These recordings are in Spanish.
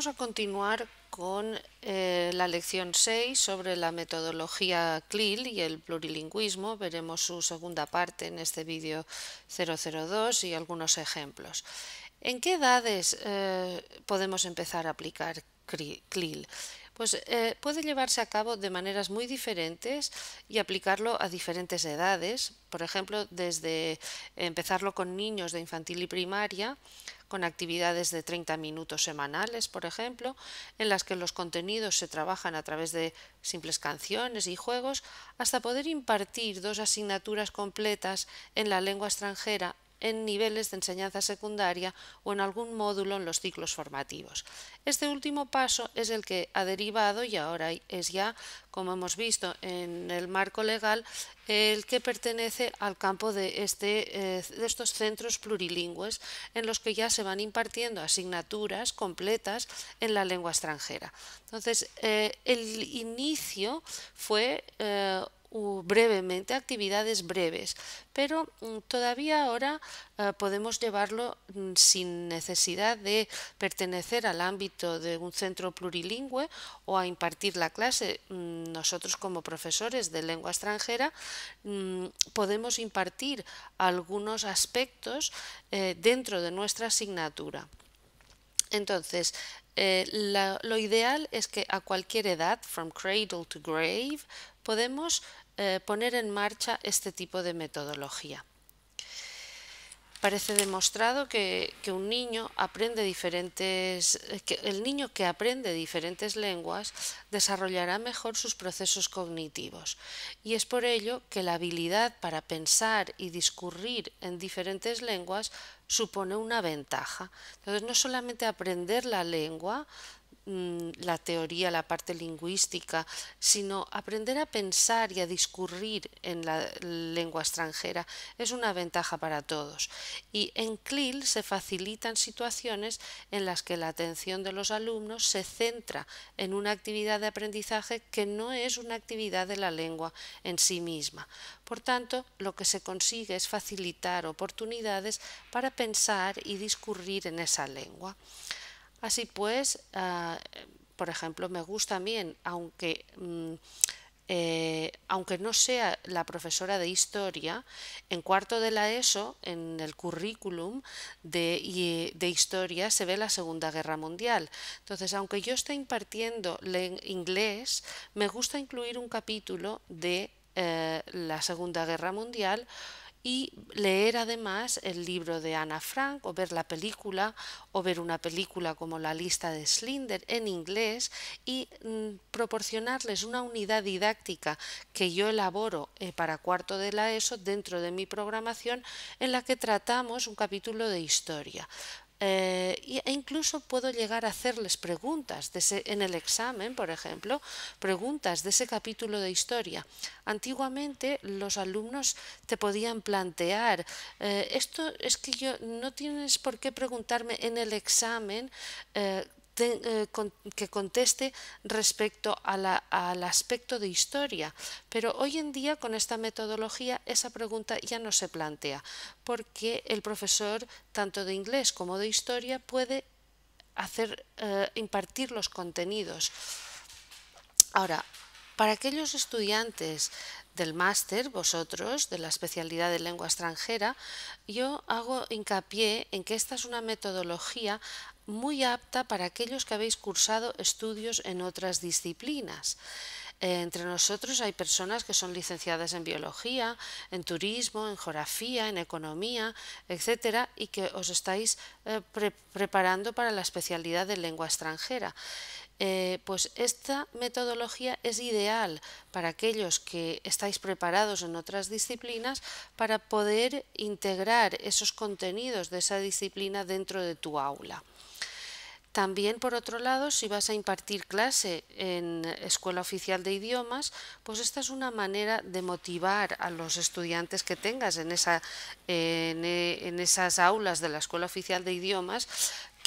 Vamos a continuar con eh, la lección 6 sobre la metodología CLIL y el plurilingüismo. Veremos su segunda parte en este vídeo 002 y algunos ejemplos. ¿En qué edades eh, podemos empezar a aplicar CLIL? pues eh, puede llevarse a cabo de maneras muy diferentes y aplicarlo a diferentes edades. Por ejemplo, desde empezarlo con niños de infantil y primaria, con actividades de 30 minutos semanales, por ejemplo, en las que los contenidos se trabajan a través de simples canciones y juegos, hasta poder impartir dos asignaturas completas en la lengua extranjera en niveles de enseñanza secundaria o en algún módulo en los ciclos formativos. Este último paso es el que ha derivado y ahora es ya, como hemos visto en el marco legal, el que pertenece al campo de, este, eh, de estos centros plurilingües en los que ya se van impartiendo asignaturas completas en la lengua extranjera. Entonces, eh, el inicio fue eh, brevemente, actividades breves, pero mm, todavía ahora eh, podemos llevarlo mm, sin necesidad de pertenecer al ámbito de un centro plurilingüe o a impartir la clase. Mm, nosotros como profesores de lengua extranjera podemos impartir algunos aspectos eh, dentro de nuestra asignatura. Entonces, eh, lo ideal es que a cualquier edad, from cradle to grave, podemos eh, poner en marcha este tipo de metodología. Parece demostrado que, un niño aprende que el niño que aprende diferentes lenguas desarrollará mejor sus procesos cognitivos y es por ello que la habilidad para pensar y discurrir en diferentes lenguas supone una ventaja. Entonces no solamente aprender la lengua Mm, la teoría, la parte lingüística, sino aprender a pensar y a discurrir en la lengua extranjera es una ventaja para todos. Y en CLIL se facilitan situaciones en las que la atención de los alumnos se centra en una actividad de aprendizaje que no es una actividad de la lengua en sí misma. Por tanto, lo que se consigue es facilitar oportunidades para pensar y discurrir en esa lengua. Así pues, ah, por ejemplo, me gusta a aunque, mm, eh, aunque no sea la profesora de historia, en cuarto de la ESO, en el currículum de, de historia, se ve la Segunda Guerra Mundial. Entonces, aunque yo esté impartiendo inglés, me gusta incluir un capítulo de eh, la Segunda Guerra Mundial y leer además el libro de Ana Frank o ver la película o ver una película como La lista de Slinder en inglés y mm, proporcionarles una unidad didáctica que yo elaboro eh, para cuarto de la ESO dentro de mi programación en la que tratamos un capítulo de historia. Eh, e incluso puedo llegar a hacerles preguntas de en el examen, por ejemplo, preguntas de ese capítulo de historia. Antiguamente los alumnos te podían plantear, eh, esto es que yo no tienes por qué preguntarme en el examen eh, eh, que conteste respecto al aspecto de historia. Pero hoy en día con esta metodología esa pregunta ya no se plantea porque el profesor tanto de inglés como de historia puede hacer eh, impartir los contenidos. Ahora, para aquellos estudiantes del máster, vosotros, de la especialidad de lengua extranjera, yo hago hincapié en que esta es una metodología muy apta para aquellos que habéis cursado estudios en otras disciplinas. Eh, entre nosotros hay personas que son licenciadas en biología, en turismo, en geografía, en economía, etcétera, y que os estáis eh, preparando para la especialidad de lengua extranjera. Eh, pues esta metodología es ideal para aquellos que estáis preparados en otras disciplinas para poder integrar esos contenidos de esa disciplina dentro de tu aula. También, por otro lado, si vas a impartir clase en Escuela Oficial de Idiomas, pues esta es una manera de motivar a los estudiantes que tengas en eh, esas aulas de la Escuela Oficial de Idiomas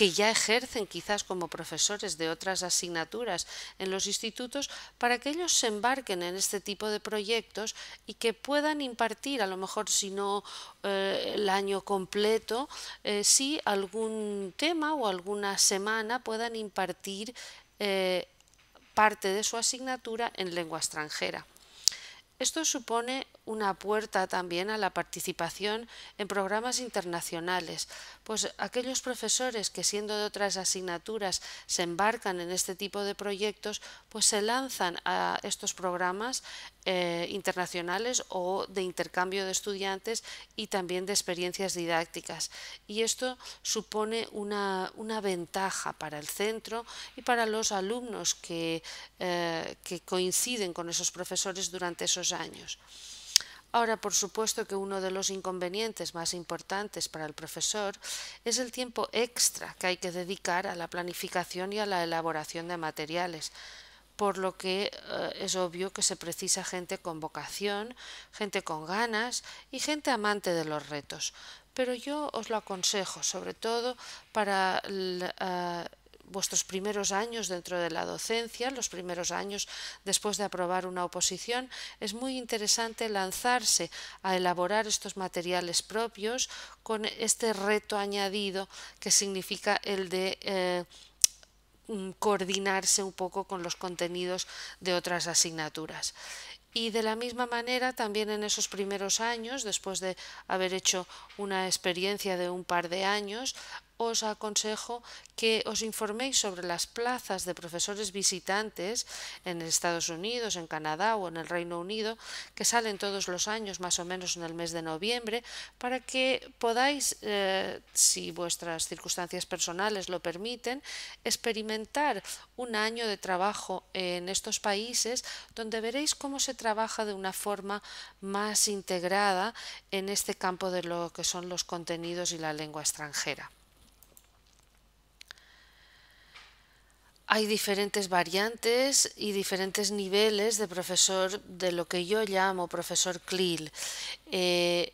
que ya ejercen quizás como profesores de otras asignaturas en los institutos, para que ellos se embarquen en este tipo de proyectos y que puedan impartir, a lo mejor si no eh, el año completo, eh, si algún tema o alguna semana puedan impartir eh, parte de su asignatura en lengua extranjera. Esto supone una puerta también a la participación en programas internacionales, pues aquellos profesores que siendo de otras asignaturas se embarcan en este tipo de proyectos, pues se lanzan a estos programas eh, internacionales o de intercambio de estudiantes y también de experiencias didácticas. Y esto supone una, ventaja para el centro y para los alumnos que, eh, que coinciden con esos profesores durante esos años. Ahora, por supuesto que uno de los inconvenientes más importantes para el profesor es el tiempo extra que hay que dedicar a la planificación y a la elaboración de materiales, por lo que eh, es obvio que se precisa gente con vocación, gente con ganas y gente amante de los retos. Pero yo os lo aconsejo, sobre todo para el, eh, vuestros primeros años dentro de la docencia, los primeros años después de aprobar una oposición, es muy interesante lanzarse a elaborar estos materiales propios con este reto añadido que significa el de eh, mm, coordinarse un poco con los contenidos de otras asignaturas. Y de la misma manera, también en esos primeros años, después de haber hecho una experiencia de un par de años, os aconsejo que os informéis sobre las plazas de profesores visitantes en Estados Unidos, en Canadá o en el Reino Unido, que salen todos los años, más o menos en el mes de noviembre, para que podáis, eh, si vuestras circunstancias personales lo permiten, experimentar un año de trabajo en estos países, donde veréis cómo se trabaja de una forma más integrada en este campo de lo que son los contenidos y la lengua extranjera. hay diferentes variantes y diferentes niveles de profesor de lo que yo llamo profesor CLIL. Eh,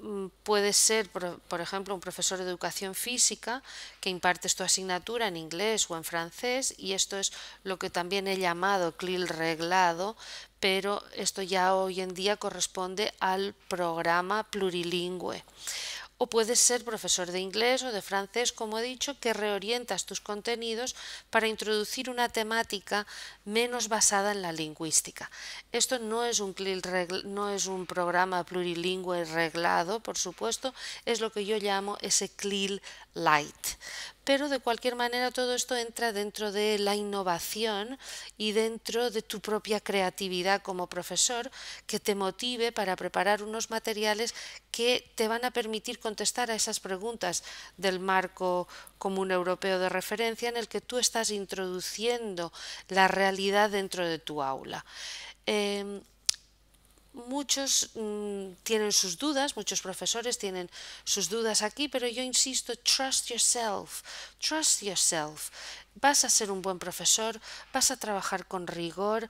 mm, puede ser, por ejemplo, un profesor de educación física que imparte tu asignatura en inglés o en francés y esto es lo que también he llamado CLIL reglado, pero esto ya hoy en día corresponde al programa plurilingüe o puedes ser profesor de inglés o de francés, como he dicho, que reorientas tus contenidos para introducir una temática menos basada en la lingüística. Esto no es un, no es un programa plurilingüe reglado, por supuesto, es lo que yo llamo ese CLIL light pero de cualquier manera todo esto entra dentro de la innovación y dentro de tu propia creatividad como profesor que te motive para preparar unos materiales que te van a permitir contestar a esas preguntas del marco común europeo de referencia en el que tú estás introduciendo la realidad dentro de tu aula. Em, muchos mm, tienen sus dudas, muchos profesores tienen sus dudas aquí, pero yo insisto, trust yourself, trust yourself. Vas a ser un buen profesor, vas a trabajar con rigor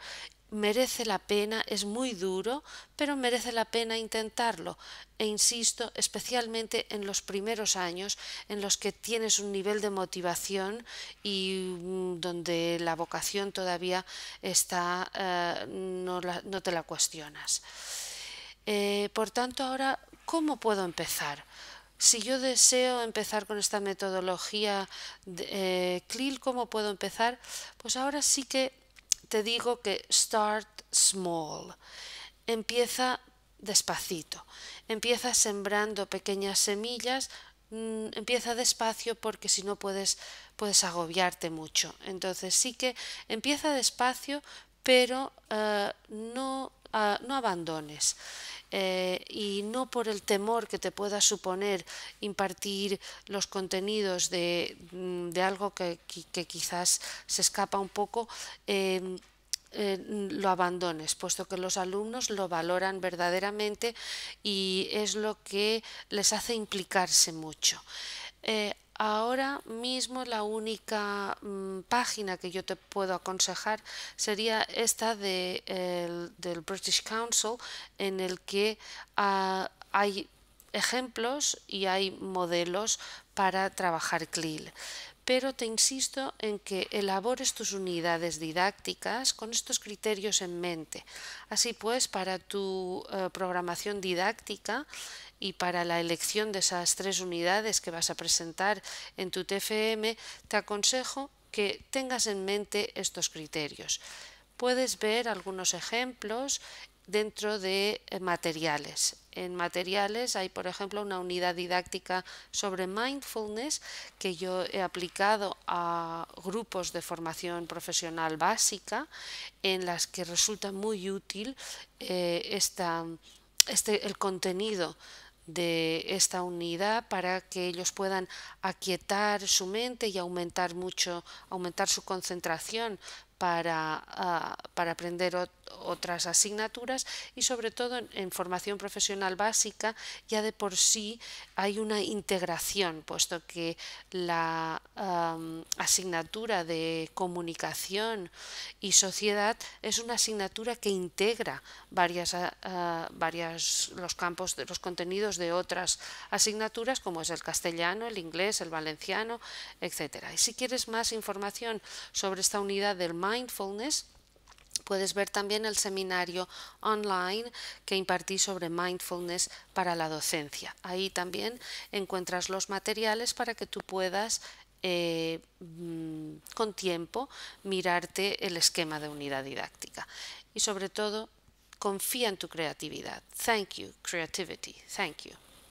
merece la pena, es muy duro, pero merece la pena intentarlo. E insisto, especialmente en los primeros años, en los que tienes un nivel de motivación y mm, donde la vocación todavía está, eh, no, te la cuestionas. Eh, por tanto, ahora, ¿cómo puedo empezar? Si yo deseo empezar con esta metodología de, eh, CLIL, ¿cómo puedo empezar? Pues ahora sí que te digo que start small. Empieza despacito. Empieza sembrando pequeñas semillas. Mm, empieza despacio porque si no puedes, puedes agobiarte mucho. Entonces sí que empieza despacio, pero eh, no, ah, no abandones. Eh, y no por el temor que te pueda suponer impartir los contenidos de, mm, algo que, quizás se escapa un poco, em, eh, lo abandones, puesto que los alumnos lo valoran verdaderamente y es lo que les hace implicarse mucho. Eh, Ahora mismo la única mm, página que yo te puedo aconsejar sería esta de, del British Council en el que ah, hay ejemplos y hay modelos para trabajar CLIL pero te insisto en que elabores tus unidades didácticas con estos criterios en mente. Así pues, para tu eh, programación didáctica y para la elección de esas tres unidades que vas a presentar en tu TFM, te aconsejo que tengas en mente estos criterios. Puedes ver algunos ejemplos dentro de eh, materiales. En materiales hay, por ejemplo, una unidad didáctica sobre mindfulness que yo he aplicado a grupos de formación profesional básica en las que resulta muy útil eh, este, el contenido de esta unidad para que ellos puedan aquietar su mente y aumentar mucho, aumentar su concentración para, ah, para aprender otras asignaturas y sobre todo en, formación profesional básica ya de por sí hay una integración, puesto que la asignatura de comunicación y sociedad es una asignatura que integra varias, varias los campos de los contenidos de otras asignaturas como es el castellano, el inglés, el valenciano, etcétera. Y si quieres más información sobre esta unidad del mindfulness, Puedes ver también el seminario online que impartí sobre mindfulness para la docencia. Ahí también encuentras los materiales para que tú puedas eh, mm, con tiempo mirarte el esquema de unidad didáctica. Y sobre todo, confía en tu creatividad. Thank you, creativity. Thank you.